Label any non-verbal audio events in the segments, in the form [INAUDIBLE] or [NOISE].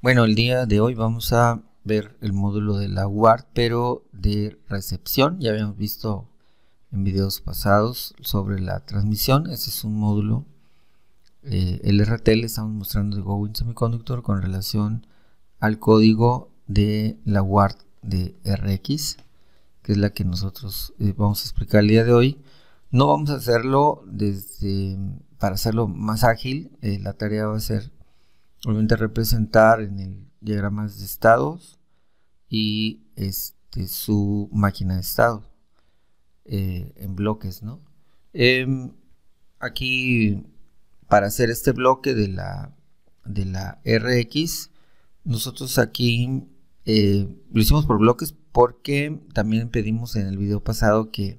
Bueno, el día de hoy vamos a ver el módulo de la UART, pero de recepción. Ya habíamos visto en videos pasados sobre la transmisión. Este es un módulo el eh, RT le estamos mostrando de GoWin Semiconductor con relación al código de la UART de RX, que es la que nosotros eh, vamos a explicar el día de hoy. No vamos a hacerlo desde para hacerlo más ágil, eh, la tarea va a ser obviamente representar en el diagrama de estados y este, su máquina de estado eh, en bloques, em, aquí, para hacer este bloque de la, de la RX, nosotros aquí eh, lo hicimos por bloques porque también pedimos en el video pasado que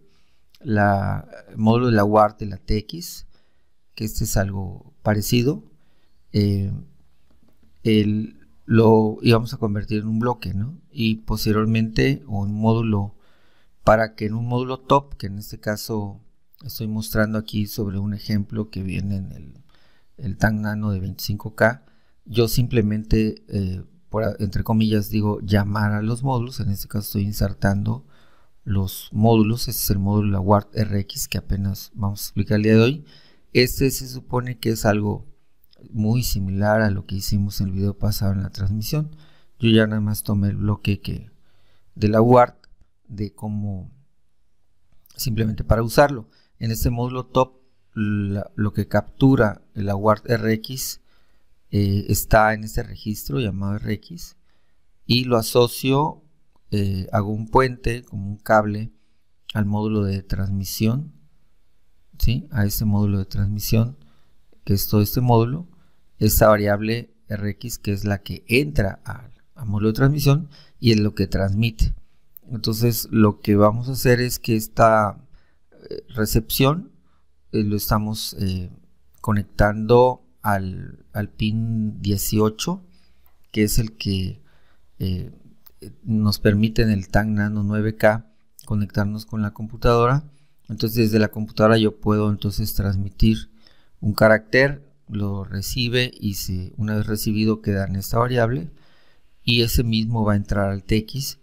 la, el módulo de la UART de la TX, que este es algo parecido, eh, el, lo íbamos a convertir en un bloque, ¿no? Y posteriormente un módulo para que en un módulo top, que en este caso estoy mostrando aquí sobre un ejemplo que viene en el, el tan nano de 25K, yo simplemente, eh, por, entre comillas, digo llamar a los módulos, en este caso estoy insertando los módulos, este es el módulo la RX que apenas vamos a explicar el día de hoy, este se supone que es algo muy similar a lo que hicimos en el video pasado en la transmisión. Yo ya nada más tomé el bloque que de la UART de cómo simplemente para usarlo. En este módulo top lo que captura la UART RX eh, está en este registro llamado RX y lo asocio, eh, hago un puente como un cable al módulo de transmisión, ¿sí? a ese módulo de transmisión que es todo este módulo esta variable Rx que es la que entra al módulo de transmisión y es lo que transmite. Entonces lo que vamos a hacer es que esta eh, recepción eh, lo estamos eh, conectando al, pin 18 que es el que nos permite en el TAN Nano 9K conectarnos con la computadora entonces desde la computadora yo puedo entonces transmitir un carácter lo recibe y se, una vez recibido queda en esta variable y ese mismo va a entrar al TX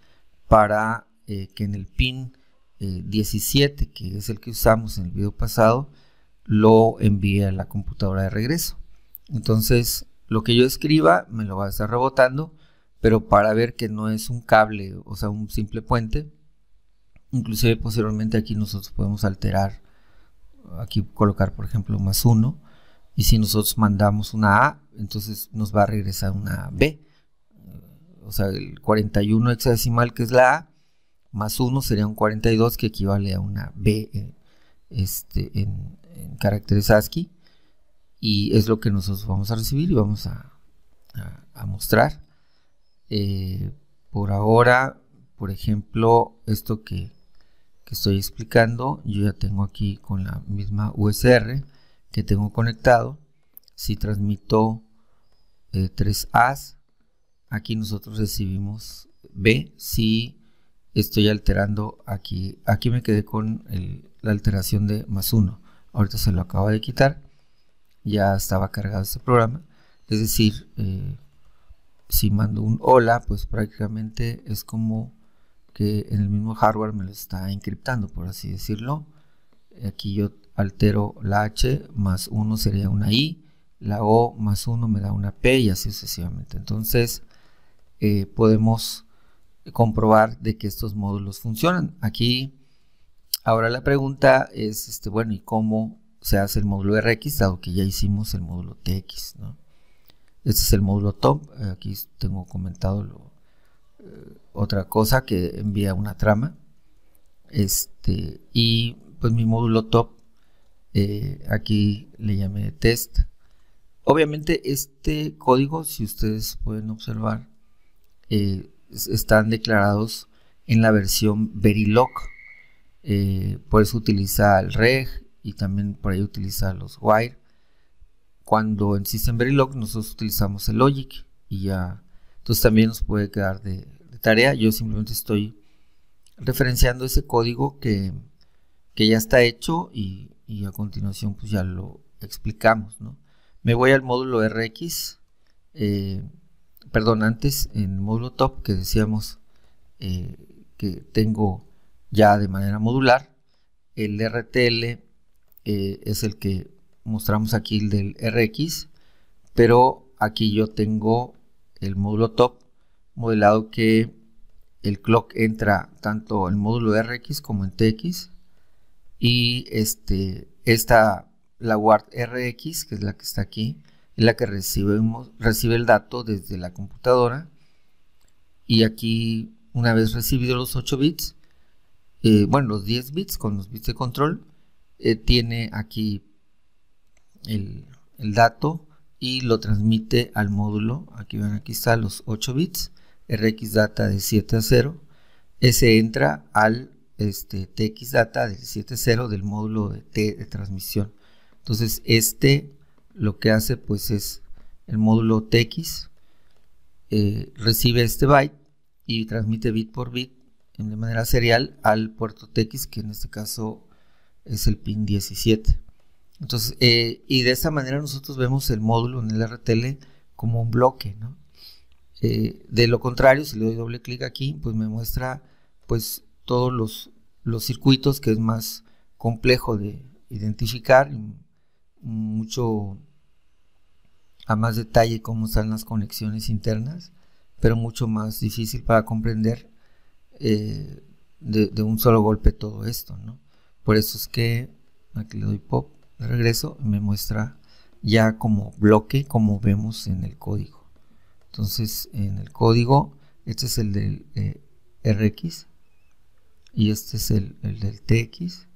para eh, que en el pin 17, eh, que es el que usamos en el video pasado, lo envíe a la computadora de regreso. Entonces, lo que yo escriba me lo va a estar rebotando, pero para ver que no es un cable, o sea, un simple puente, inclusive posteriormente aquí nosotros podemos alterar, aquí colocar por ejemplo más uno y si nosotros mandamos una A, entonces nos va a regresar una B. O sea, el 41 hexadecimal, que es la A, más 1 sería un 42, que equivale a una B eh, este, en, este, en, caracteres ASCII. Y es lo que nosotros vamos a recibir y vamos a, mostrar. Eh, por ahora, por ejemplo, esto que, que estoy explicando, yo ya tengo aquí con la misma USR que tengo conectado. Si transmito 3As, eh, aquí nosotros recibimos B. Si estoy alterando aquí, aquí me quedé con la alteración de más 1. Ahorita se lo acabo de quitar. Ya estaba cargado este programa. Es decir, eh, si mando un hola, pues prácticamente es como que en el mismo hardware me lo está encriptando, por así decirlo. Aquí yo altero la H más 1 sería una I, la O más 1 me da una P y así sucesivamente. Entonces eh, podemos comprobar de que estos módulos funcionan. Aquí ahora la pregunta es, este, bueno, ¿y cómo se hace el módulo RX? Dado que ya hicimos el módulo TX, Este es el módulo top. Eh, aquí tengo comentado eh, otra cosa que envía una trama. Este, y pues mi módulo top eh, aquí le llamé test. Obviamente este código, si ustedes pueden observar, eh, están declarados en la versión Verilog. Eh, por eso utiliza el reg y también por ahí utiliza los wire. Cuando en system Verilog nosotros utilizamos el logic y ya. Entonces también nos puede quedar de, de tarea. Yo simplemente estoy referenciando ese código que, que ya está hecho y, y a continuación pues ya lo explicamos. Me voy al módulo RX, eh, perdón, antes en módulo top que decíamos eh, que tengo ya de manera modular, el RTL eh, es el que mostramos aquí el del RX, pero aquí yo tengo el módulo top modelado que el clock entra tanto en módulo RX como en TX y este, esta, la WARD RX, que es la que está aquí, es la que recibe el dato desde la computadora y aquí una vez recibido los 8 bits, eh, bueno, los 10 bits con los bits de control, eh, tiene aquí el, el, dato y lo transmite al módulo. Aquí ven, aquí están los 8 bits, RX data de 7 a 0. Ese entra al este, TX data del 7.0 del módulo de T de transmisión. Entonces, este lo que hace pues es el módulo TX eh, recibe este byte y transmite bit por bit de manera serial al puerto TX, que en este caso es el pin 17. Entonces, eh, y de esta manera nosotros vemos el módulo en el RTL como un bloque, eh, de lo contrario, si le doy doble clic aquí, pues me muestra pues todos los, los circuitos que es más complejo de identificar, mucho a más detalle cómo están las conexiones internas, pero mucho más difícil para comprender eh, de, un solo golpe todo esto, Por eso es que aquí le doy pop, de regreso, me muestra ya como bloque, como vemos en el código. Entonces, en el código, este es el del eh, RX, y este es el, del TX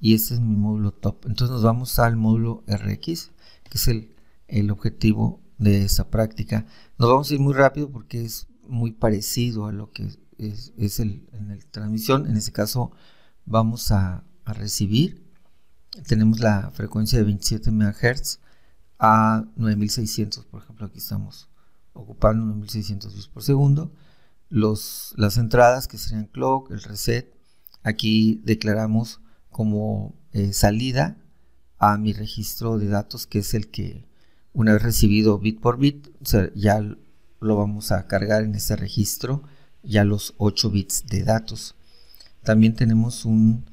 y este es mi módulo top. Entonces nos vamos al módulo RX, que es el, objetivo de esta práctica. Nos vamos a ir muy rápido porque es muy parecido a lo que es, es el, en la transmisión. En este caso vamos a, recibir. Tenemos la frecuencia de 27 MHz a 9600, por ejemplo, aquí estamos ocupando 9600 bits por segundo. Los, las entradas que serían clock, el reset, Aquí declaramos como eh, salida a mi registro de datos, que es el que una vez recibido bit por bit, ya lo vamos a cargar en ese registro, ya los 8 bits de datos. También tenemos un,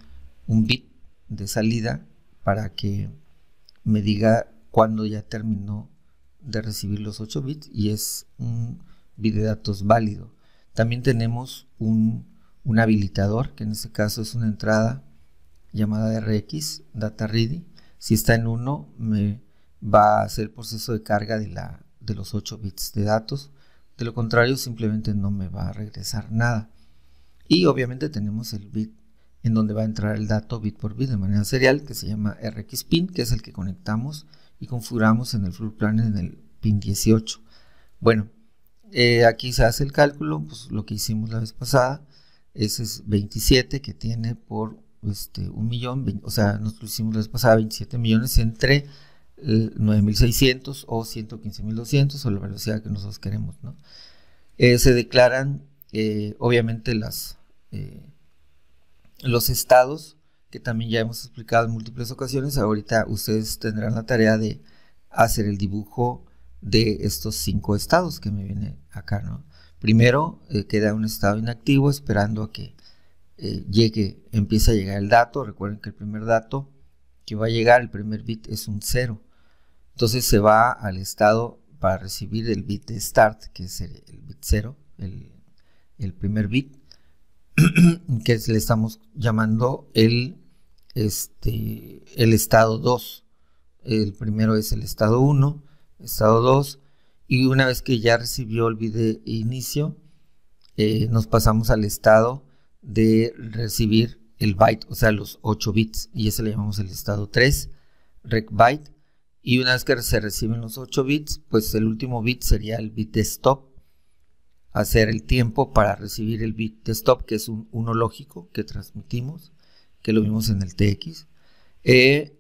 un bit de salida para que me diga cuando ya terminó de recibir los 8 bits y es un bit de datos válido. También tenemos un un habilitador, que en este caso es una entrada llamada RX, data ready. Si está en 1, me va a hacer el proceso de carga de, la, de los 8 bits de datos. De lo contrario, simplemente no me va a regresar nada. Y obviamente tenemos el bit en donde va a entrar el dato bit por bit de manera serial, que se llama RX pin, que es el que conectamos y configuramos en el floor plan en el pin 18. Bueno, eh, aquí se hace el cálculo, pues lo que hicimos la vez pasada ese es 27 que tiene por este, un millón, o sea, nosotros hicimos la vez pasada 27 millones entre 9.600 eh, o 115.200 o la velocidad que nosotros queremos, ¿no? Eh, se declaran, eh, obviamente, las, los estados, que también ya hemos explicado en múltiples ocasiones. Ahorita ustedes tendrán la tarea de hacer el dibujo de estos cinco estados que me viene acá, ¿no? Primero eh, queda en un estado inactivo esperando a que eh, llegue, empiece a llegar el dato. Recuerden que el primer dato que va a llegar, el primer bit es un 0. Entonces se va al estado para recibir el bit de start, que es el, bit 0, el, primer bit, [CLEARS THROAT] que le estamos llamando el, este, el estado 2. El primero es el estado 1, estado 2, y una vez que ya recibió el video inicio, eh, nos pasamos al estado de recibir el byte, o sea, los 8 bits, y ese le llamamos el estado 3, rec byte, y una vez que se reciben los 8 bits, pues el último bit sería el bit de stop, hacer el tiempo para recibir el bit de stop, que es un 1 lógico que transmitimos, que lo vimos en el TX. Eh,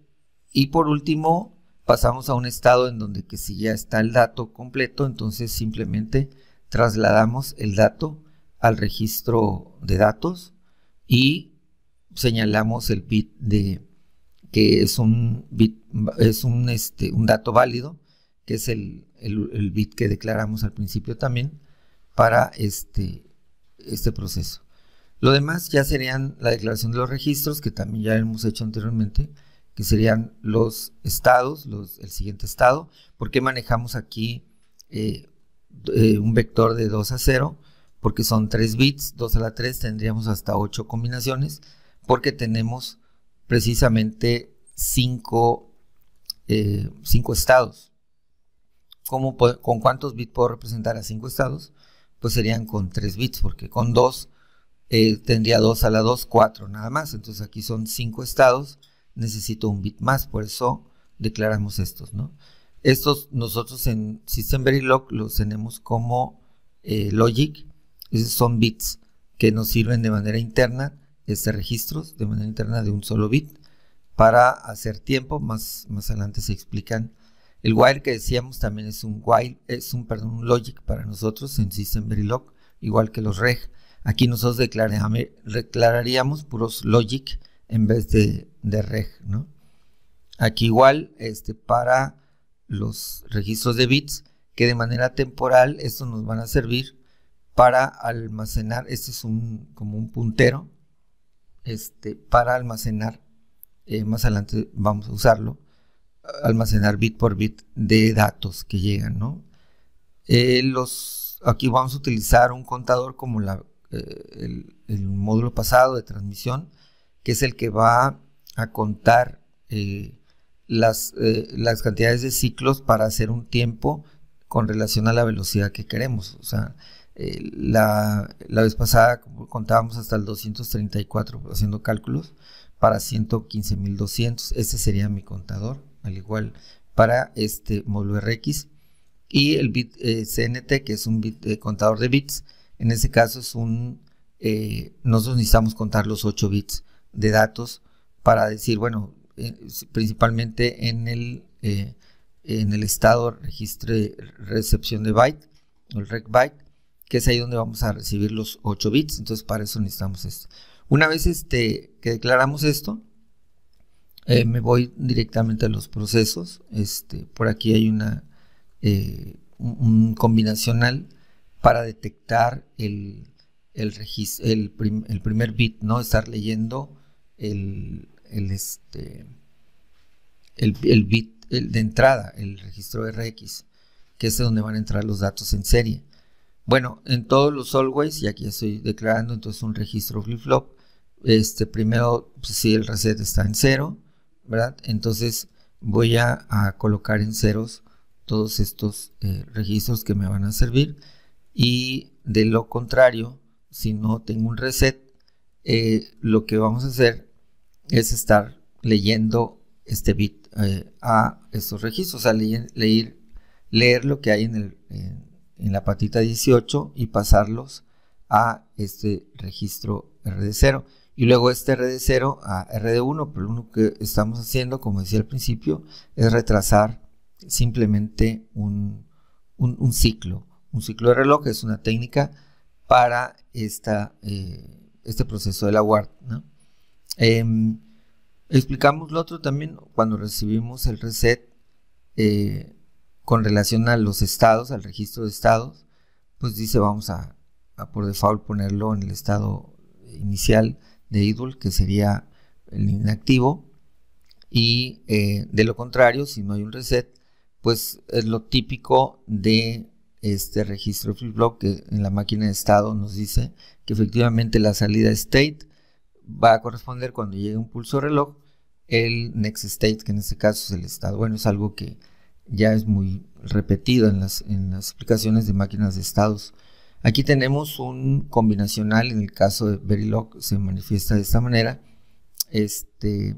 y por último, pasamos a un estado en donde que si ya está el dato completo, entonces simplemente trasladamos el dato al registro de datos y señalamos el bit de que es un bit es un este un dato válido que es el, bit que declaramos al principio también para este este proceso lo demás ya serían la declaración de los registros que también ya hemos hecho anteriormente que serían los estados, los, el siguiente estado, porque manejamos aquí eh, eh, un vector de 2 a 0, porque son 3 bits, 2 a la 3 tendríamos hasta 8 combinaciones, porque tenemos precisamente 5, eh, estados. ¿Con cuántos bits puedo representar a 5 estados? Pues serían con 3 bits, porque con 2 tendría 2 a la 2, 4 nada más, entonces aquí son 5 estados necesito un bit más, por eso declaramos estos, ¿no? Estos nosotros en System Verilog los tenemos como eh, logic, esos son bits que nos sirven de manera interna, este registros de manera interna de un solo bit para hacer tiempo, más, más adelante se explican. El while que decíamos también es un while, es un, perdón, logic para nosotros en System Verilog, igual que los reg. Aquí nosotros declararíamos puros logic en vez de, reg, ¿no? Aquí igual, este, para los registros de bits, que de manera temporal, estos nos van a servir para almacenar, este es un, como un puntero, este, para almacenar, eh, más adelante vamos a usarlo, almacenar bit por bit de datos que llegan, ¿no? Eh, los, aquí vamos a utilizar un contador como la, eh, el módulo pasado de transmisión, que es el que va a contar eh, las, eh, las cantidades de ciclos para hacer un tiempo con relación a la velocidad que queremos. O sea, eh, la, vez pasada contábamos hasta el 234 haciendo cálculos para 115.200. Ese sería mi contador, al igual para este módulo RX. Y el bit CNT, que es un bit, contador de bits, en ese caso es un... nosotros necesitamos contar los 8 bits de datos para decir, bueno, eh, principalmente en el, eh, en el estado registre recepción de byte, el rec byte, que es ahí donde vamos a recibir los 8 bits, entonces para eso necesitamos esto. Una vez este, que declaramos esto, eh, me voy directamente a los procesos. Este, por aquí hay una un, combinacional para detectar el, el, primer bit, ¿no? Estar leyendo el, este, el, bit de entrada, el registro RX, que es donde van a entrar los datos en serie. Bueno, en todos los always, y aquí estoy declarando entonces un registro flip-flop, este, primero, si pues el reset está en cero, ¿verdad? Entonces voy a, colocar en ceros todos estos eh, registros que me van a servir y de lo contrario, si no tengo un reset, eh, lo que vamos a hacer es estar leyendo este bit eh, a estos registros, o sea, leer, leer, lo que hay en, la patita 18 y pasarlos a este registro RD0 y luego este RD0 a RD1, pero lo que estamos haciendo, como decía al principio, es retrasar simplemente un, ciclo. Un ciclo de reloj es una técnica para esta... Eh, este proceso de la WART. Em, explicamos lo otro también cuando recibimos el reset eh, con relación a los estados, al registro de estados, pues dice vamos a, por default ponerlo en el estado inicial de idle, que sería el inactivo, y eh, de lo contrario, si no hay un reset, pues es lo típico de este registro flip-flop que en la máquina de estado nos dice que efectivamente la salida state va a corresponder cuando llegue un pulso reloj el next state que en este caso es el estado bueno es algo que ya es muy repetido en las, en de máquinas de estados aquí tenemos un combinacional en el caso de Verilog se manifiesta de esta manera este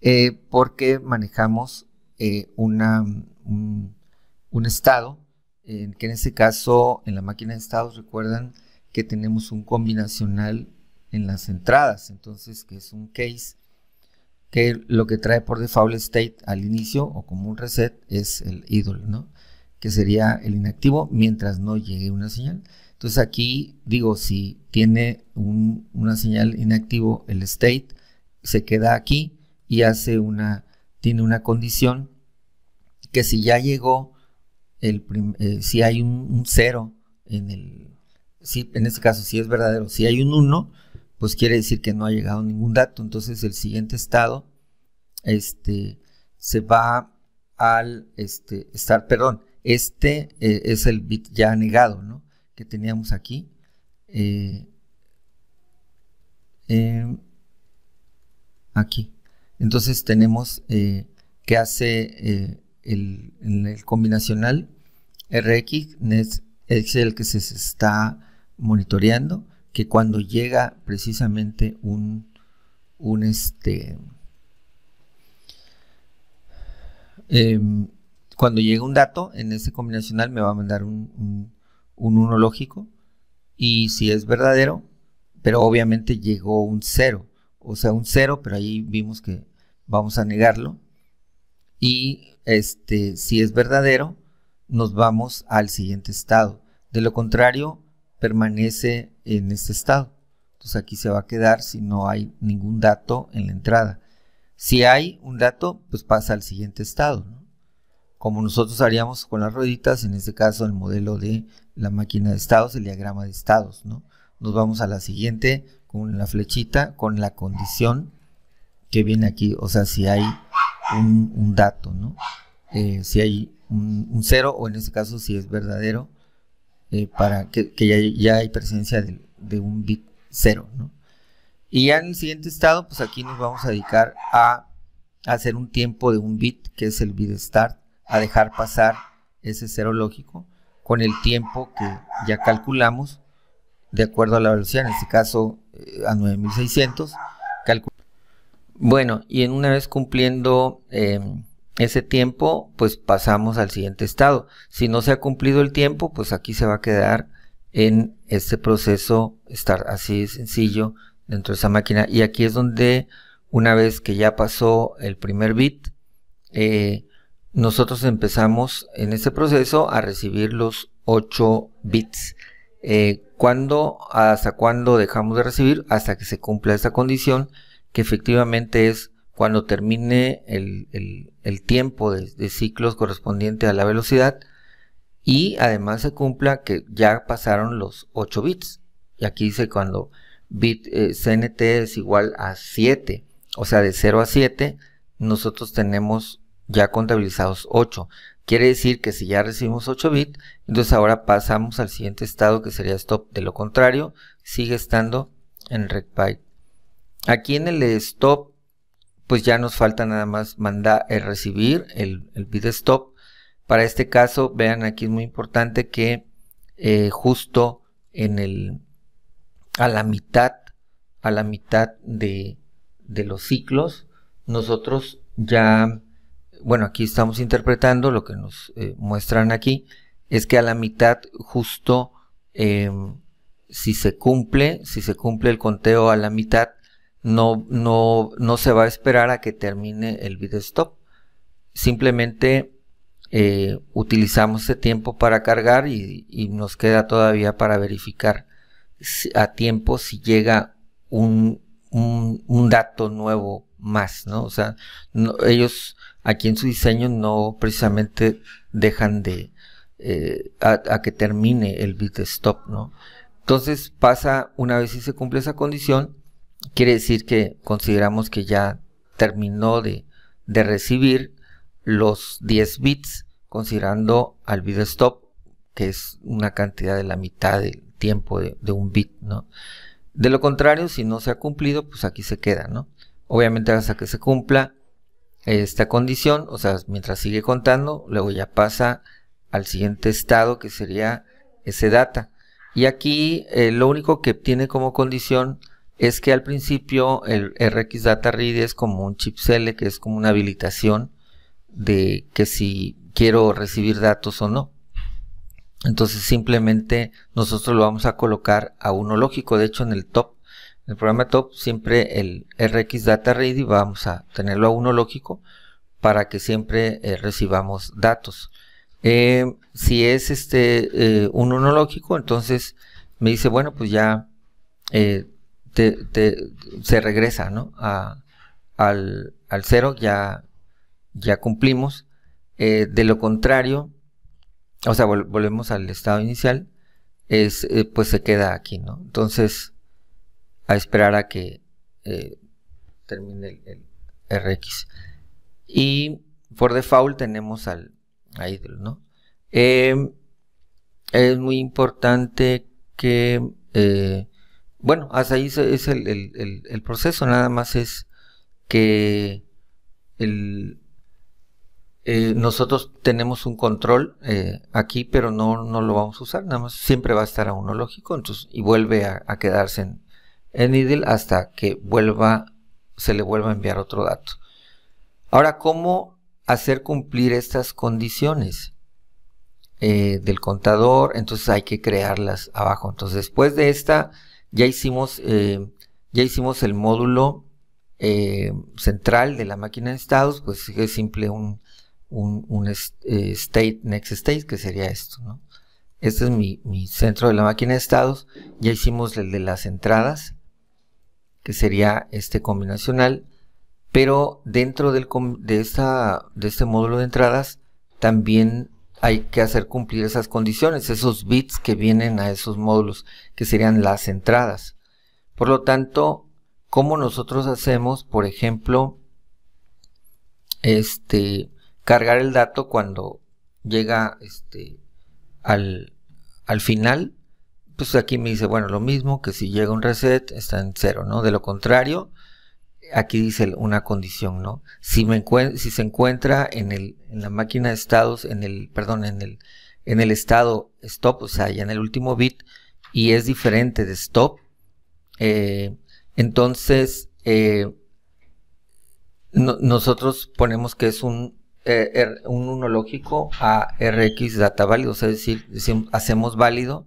eh, porque manejamos eh, una, un estado que en este caso en la máquina de estados recuerdan que tenemos un combinacional en las entradas, entonces que es un case que lo que trae por default state al inicio o como un reset es el idle, ¿no? que sería el inactivo mientras no llegue una señal. Entonces aquí digo, si tiene una señal inactivo el state, se queda aquí y hace una, tiene una condición que si ya llegó eh, si hay un, 0 cero en el, si, en este caso si es verdadero, si hay un 1, pues quiere decir que no ha llegado ningún dato. Entonces el siguiente estado este, se va al este, estar, perdón, este eh, es el bit ya negado, Que teníamos aquí. Eh, em, aquí. Entonces tenemos que hace el, en el combinacional RX es el que se está monitoreando, que cuando llega precisamente un, un este, em, cuando llega un dato en ese combinacional me va a mandar un, un, uno lógico y si es verdadero, pero obviamente llegó un 0, o sea, un 0, pero ahí vimos que vamos a negarlo y este, si es verdadero, nos vamos al siguiente estado. De lo contrario, permanece en este estado. Entonces aquí se va a quedar si no hay ningún dato en la entrada. Si hay un dato, pues pasa al siguiente estado. Como nosotros haríamos con las rueditas, en este caso el modelo de la máquina de estados, el diagrama de estados. ¿no? Nos vamos a la siguiente con la flechita, con la condición que viene aquí. O sea, si hay un, dato, ¿no? Eh, si hay un, cero o en este caso si es verdadero, eh, para que, ya, hay presencia de, un bit cero, ¿no? Y ya en el siguiente estado, pues aquí nos vamos a dedicar a hacer un tiempo de un bit, que es el bit start, a dejar pasar ese cero lógico con el tiempo que ya calculamos de acuerdo a la velocidad, en este caso eh, a 9600, calculamos bueno, y en una vez cumpliendo em, ese tiempo, pues pasamos al siguiente estado. Si no se ha cumplido el tiempo, pues aquí se va a quedar en este proceso, estar así sencillo dentro de esa máquina. Y aquí es donde, una vez que ya pasó el primer bit, eh, nosotros empezamos en este proceso a recibir los 8 bits. Eh, ¿Hasta cuándo dejamos de recibir? Hasta que se cumpla esta condición que efectivamente es cuando termine el, tiempo de, ciclos correspondiente a la velocidad y además se cumpla que ya pasaron los 8 bits. Y aquí dice cuando bit eh, CNT es igual a 7, o sea, de 0 a 7, nosotros tenemos ya contabilizados 8. Quiere decir que si ya recibimos 8 bits, entonces ahora pasamos al siguiente estado que sería stop. De lo contrario, sigue estando en red byte. Aquí en el stop, pues ya nos falta nada más mandar el eh, recibir el, el bid stop. Para este caso, vean aquí es muy importante que eh, justo en el a la mitad, a la mitad de, de los ciclos, nosotros ya, bueno, aquí estamos interpretando lo que nos eh, muestran aquí, es que a la mitad justo em, si se cumple, si se cumple el conteo a la mitad, no, no, no se va a esperar a que termine el video stop. Simplemente eh, utilizamos ese tiempo para cargar y, nos queda todavía para verificar a tiempo si llega un, dato nuevo más, ¿no? O sea, ellos aquí en su diseño no precisamente dejan de eh, a, que termine el bit stop, ¿no? Entonces pasa, una vez si se cumple esa condición, quiere decir que consideramos que ya terminó de, recibir los 10 bits, considerando al video stop, que es una cantidad de la mitad del tiempo de, un bit, ¿no? De lo contrario, si no se ha cumplido, pues aquí se queda, ¿no? Obviamente hasta que se cumpla esta condición, o sea, mientras sigue contando, luego ya pasa al siguiente estado que sería ese data. Y aquí eh, lo único que tiene como condición es que al principio el RX Data Read es como un select que es como una habilitación de que si quiero recibir datos o no. Entonces simplemente nosotros lo vamos a colocar a uno lógico. De hecho en el top, en el programa top, siempre el RX Data Ready vamos a tenerlo a uno lógico para que siempre eh, recibamos datos. Eh, si es este eh, un uno lógico, entonces me dice, bueno, pues ya se regresa, al, cero, ya, ya cumplimos. Eh, de lo contrario, o sea, volvemos al estado inicial, es, eh, pues se queda aquí, ¿no? Entonces, a esperar a que eh, termine el, RX. Y por default tenemos al idle, ¿no? es muy importante que bueno, hasta ahí es el, proceso, nada más es que eh, nosotros tenemos un control eh, aquí, pero no, lo vamos a usar, nada más siempre va a estar a uno lógico, y vuelve a, quedarse en, en hasta que vuelva, se le vuelva a enviar otro dato. Ahora, ¿cómo hacer cumplir estas condiciones eh, del contador? Entonces hay que crearlas abajo. Entonces, después de esta ya hicimos, eh, ya hicimos el módulo eh, central de la máquina de estados, pues es simple un, un, eh, state, next state, que sería esto, Este es mi, centro de la máquina de estados. Ya hicimos el de las entradas, que sería este combinacional. Pero dentro de, esta, de este módulo de entradas también hay que hacer cumplir esas condiciones, esos bits que vienen a esos módulos, que serían las entradas. Por lo tanto, como nosotros hacemos, por ejemplo, este, cargar el dato cuando llega este, al, al final, pues aquí me dice, bueno, lo mismo que si llega un reset, está en cero, ¿no? De lo contrario, aquí dice una condición, ¿no? Si, se encuentra en, la máquina de estados, en el, perdón, en el, en el estado stop, o sea, ya en el último bit, y es diferente de stop, eh, entonces eh, nosotros ponemos que es un, eh, er, un uno lógico a RX data válido, o sea, es decir, hacemos válido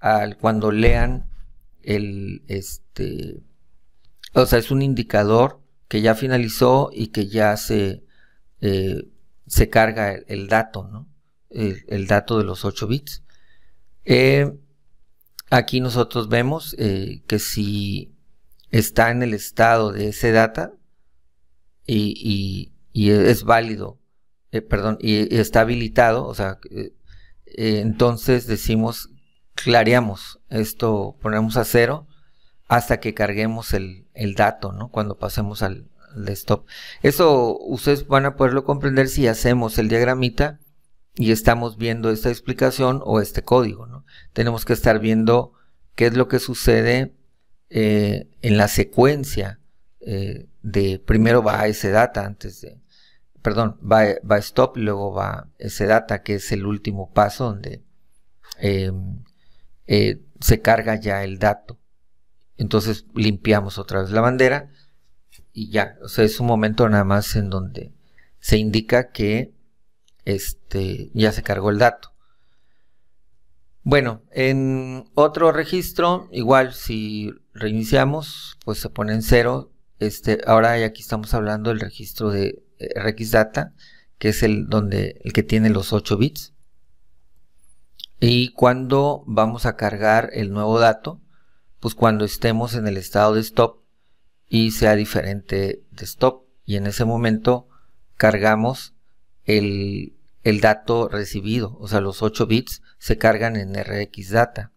al, cuando lean el, este, o sea, es un indicador que ya finalizó y que ya se, eh, se carga el, dato, ¿no? el, dato de los 8 bits. Eh, aquí nosotros vemos eh, que si está en el estado de ese data y, es válido, perdón, y, está habilitado, o sea, entonces decimos, clareamos esto, ponemos a cero hasta que carguemos el, el dato, ¿no? Cuando pasemos al, stop, Eso ustedes van a poderlo comprender si hacemos el diagramita y estamos viendo esta explicación o este código, ¿no? Tenemos que estar viendo qué es lo que sucede eh, en la secuencia eh, de primero va ese data antes de perdón va, va stop y luego va ese data que es el último paso donde eh, se carga ya el dato entonces limpiamos otra vez la bandera y ya, o sea, es un momento nada más en donde se indica que este, ya se cargó el dato. Bueno, en otro registro, igual si reiniciamos, pues se pone en cero. Este, ahora y aquí estamos hablando del registro de eh, data que es el donde el que tiene los 8 bits. Y cuando vamos a cargar el nuevo dato, pues, cuando estemos en el estado de stop y sea diferente de stop. Y en ese momento cargamos el, el dato recibido, o sea, los 8 bits se cargan en RX data.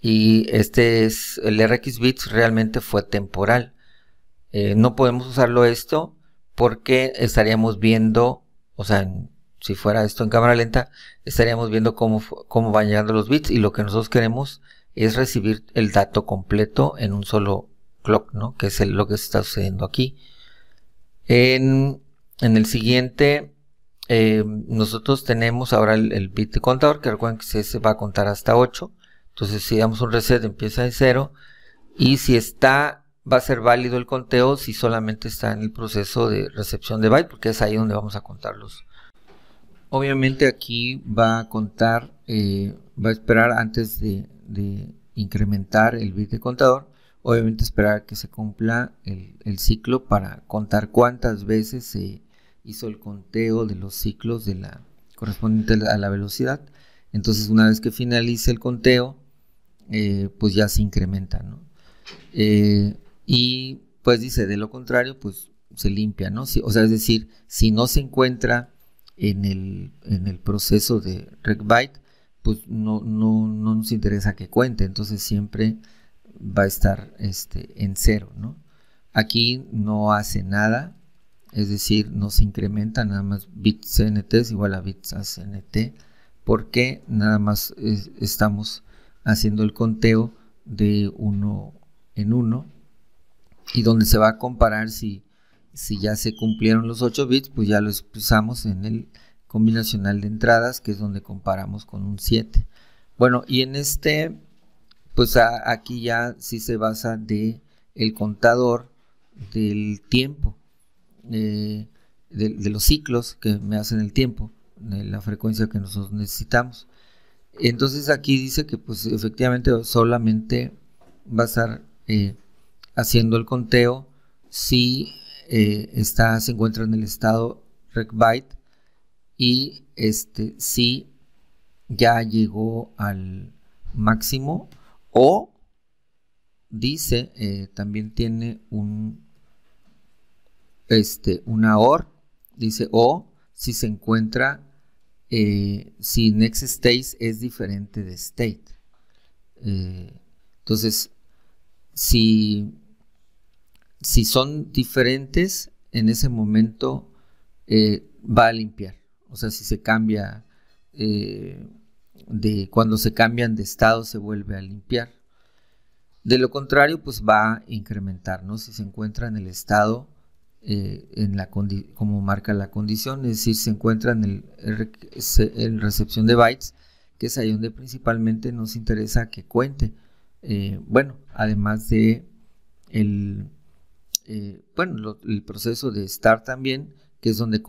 Y este es, el RX bits realmente fue temporal. Eh, no podemos usarlo esto porque estaríamos viendo, o sea, si fuera esto en cámara lenta, estaríamos viendo cómo, cómo van llegando los bits y lo que nosotros queremos es recibir el dato completo en un solo clock, ¿no? Que es lo que está sucediendo aquí. En, el siguiente, eh, nosotros tenemos ahora el, bit de contador, que recuerden que se va a contar hasta 8. Entonces, si damos un reset, empieza de 0. Y si está, va a ser válido el conteo si solamente está en el proceso de recepción de byte, porque es ahí donde vamos a contarlos. Obviamente aquí va a contar, eh, va a esperar antes de, de incrementar el bit de contador, obviamente esperar que se cumpla el, ciclo para contar cuántas veces se hizo el conteo de los ciclos de la correspondiente a la velocidad. Entonces, una vez que finalice el conteo, eh, pues ya se incrementa, eh, y pues dice, de lo contrario, pues se limpia, ¿no? o sea, es decir, si no se encuentra en el, proceso de byte pues no, no, nos interesa que cuente, entonces siempre va a estar este, en cero, ¿no? Aquí no hace nada, es decir, no se incrementa, nada más bits CNT es igual a bits a porque nada más estamos haciendo el conteo de uno en uno y donde se va a comparar si, si ya se cumplieron los 8 bits, pues ya lo usamos en el combinacional de entradas, que es donde comparamos con un 7. Bueno, y en este, pues aquí ya sí se basa de el contador del tiempo, eh, de, los ciclos que me hacen el tiempo, de la frecuencia que nosotros necesitamos. Entonces aquí dice que pues efectivamente solamente va a estar eh, haciendo el conteo si eh, está, se encuentra en el estado RecByte y este si ya llegó al máximo o dice eh, también tiene un este una or dice o si se encuentra eh, si next state es diferente de state eh, entonces si si son diferentes en ese momento va a limpiar o sea, si se cambia eh, de cuando se cambian de estado se vuelve a limpiar. De lo contrario, pues va a incrementar, ¿no? Si se encuentra en el estado eh, en la como marca la condición, es decir, se encuentra en el, en recepción de bytes, que es ahí donde principalmente nos interesa que cuente. Eh, bueno, además de el, bueno, el proceso de estar también, que es donde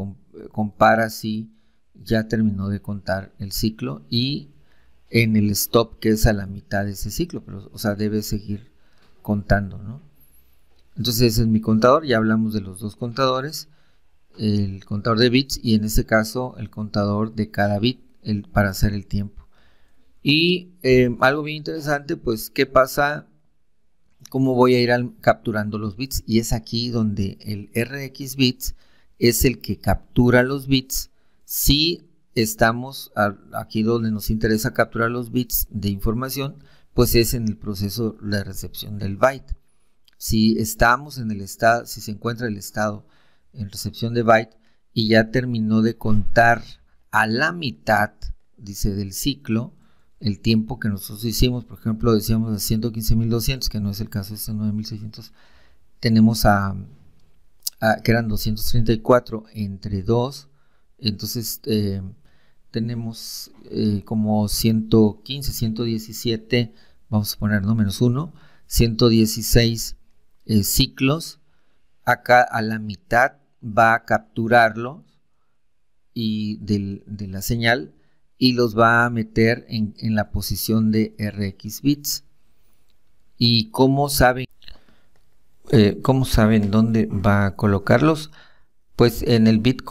compara si ya terminó de contar el ciclo y en el stop que es a la mitad de ese ciclo, pero, o sea, debe seguir contando, ¿no? Entonces ese es mi contador, ya hablamos de los dos contadores, el contador de bits y en este caso el contador de cada bit el, para hacer el tiempo. Y eh, algo bien interesante, pues, ¿qué pasa? ¿Cómo voy a ir capturando los bits? Y es aquí donde el RX bits es el que captura los bits. Si estamos aquí donde nos interesa capturar los bits de información, pues es en el proceso de recepción del byte. Si estamos en el estado, si se encuentra el estado en recepción de byte y ya terminó de contar a la mitad, dice, del ciclo, el tiempo que nosotros hicimos, por ejemplo, decíamos a 115.200, que no es el caso, este 9.600, tenemos a quedan ah, que eran 234 entre 2, entonces eh, tenemos eh, como 115, 117, vamos a poner no menos 1, 116 eh, ciclos. Acá a la mitad va a capturarlos y de la señal y los va a meter en, en la posición de RX bits. ¿Y cómo saben eh, ¿cómo saben dónde va a colocarlos? Pues en el bit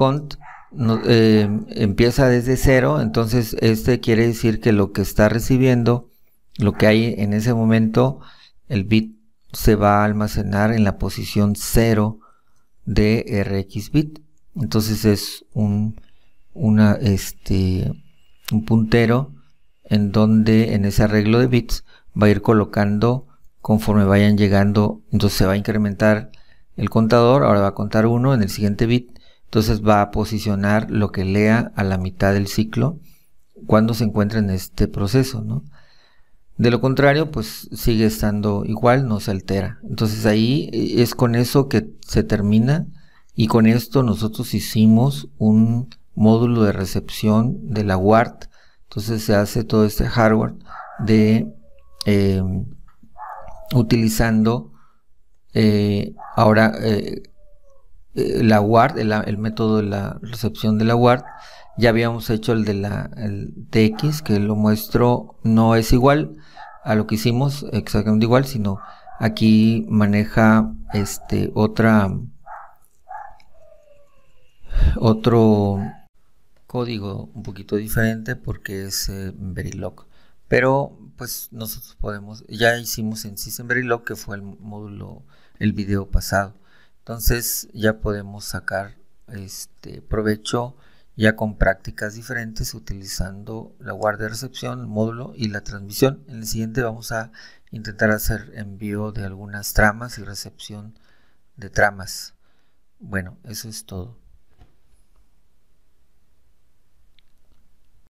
eh, empieza desde cero, entonces este quiere decir que lo que está recibiendo, lo que hay en ese momento, el bit se va a almacenar en la posición 0 de RX bit. Entonces es un, una, este, un puntero en donde en ese arreglo de bits va a ir colocando conforme vayan llegando, entonces se va a incrementar el contador, ahora va a contar uno en el siguiente bit, entonces va a posicionar lo que lea a la mitad del ciclo cuando se encuentra en este proceso, ¿no? De lo contrario, pues sigue estando igual, no se altera. Entonces ahí eh, es con eso que se termina y con esto nosotros hicimos un módulo de recepción de la WART. Entonces se hace todo este hardware de... Em, utilizando eh, ahora eh, eh, la WARD, el, método de la recepción de la WARD. Ya habíamos hecho el de la el TX, que lo muestro, no es igual a lo que hicimos, exactamente igual, sino aquí maneja este otra otro código un poquito diferente porque es Verilog. Pero pues nosotros podemos, ya hicimos en lo que fue el módulo, el video pasado. Entonces ya podemos sacar este provecho ya con prácticas diferentes utilizando la guardia de recepción, el módulo y la transmisión. En el siguiente vamos a intentar hacer envío de algunas tramas y recepción de tramas. Bueno, eso es todo.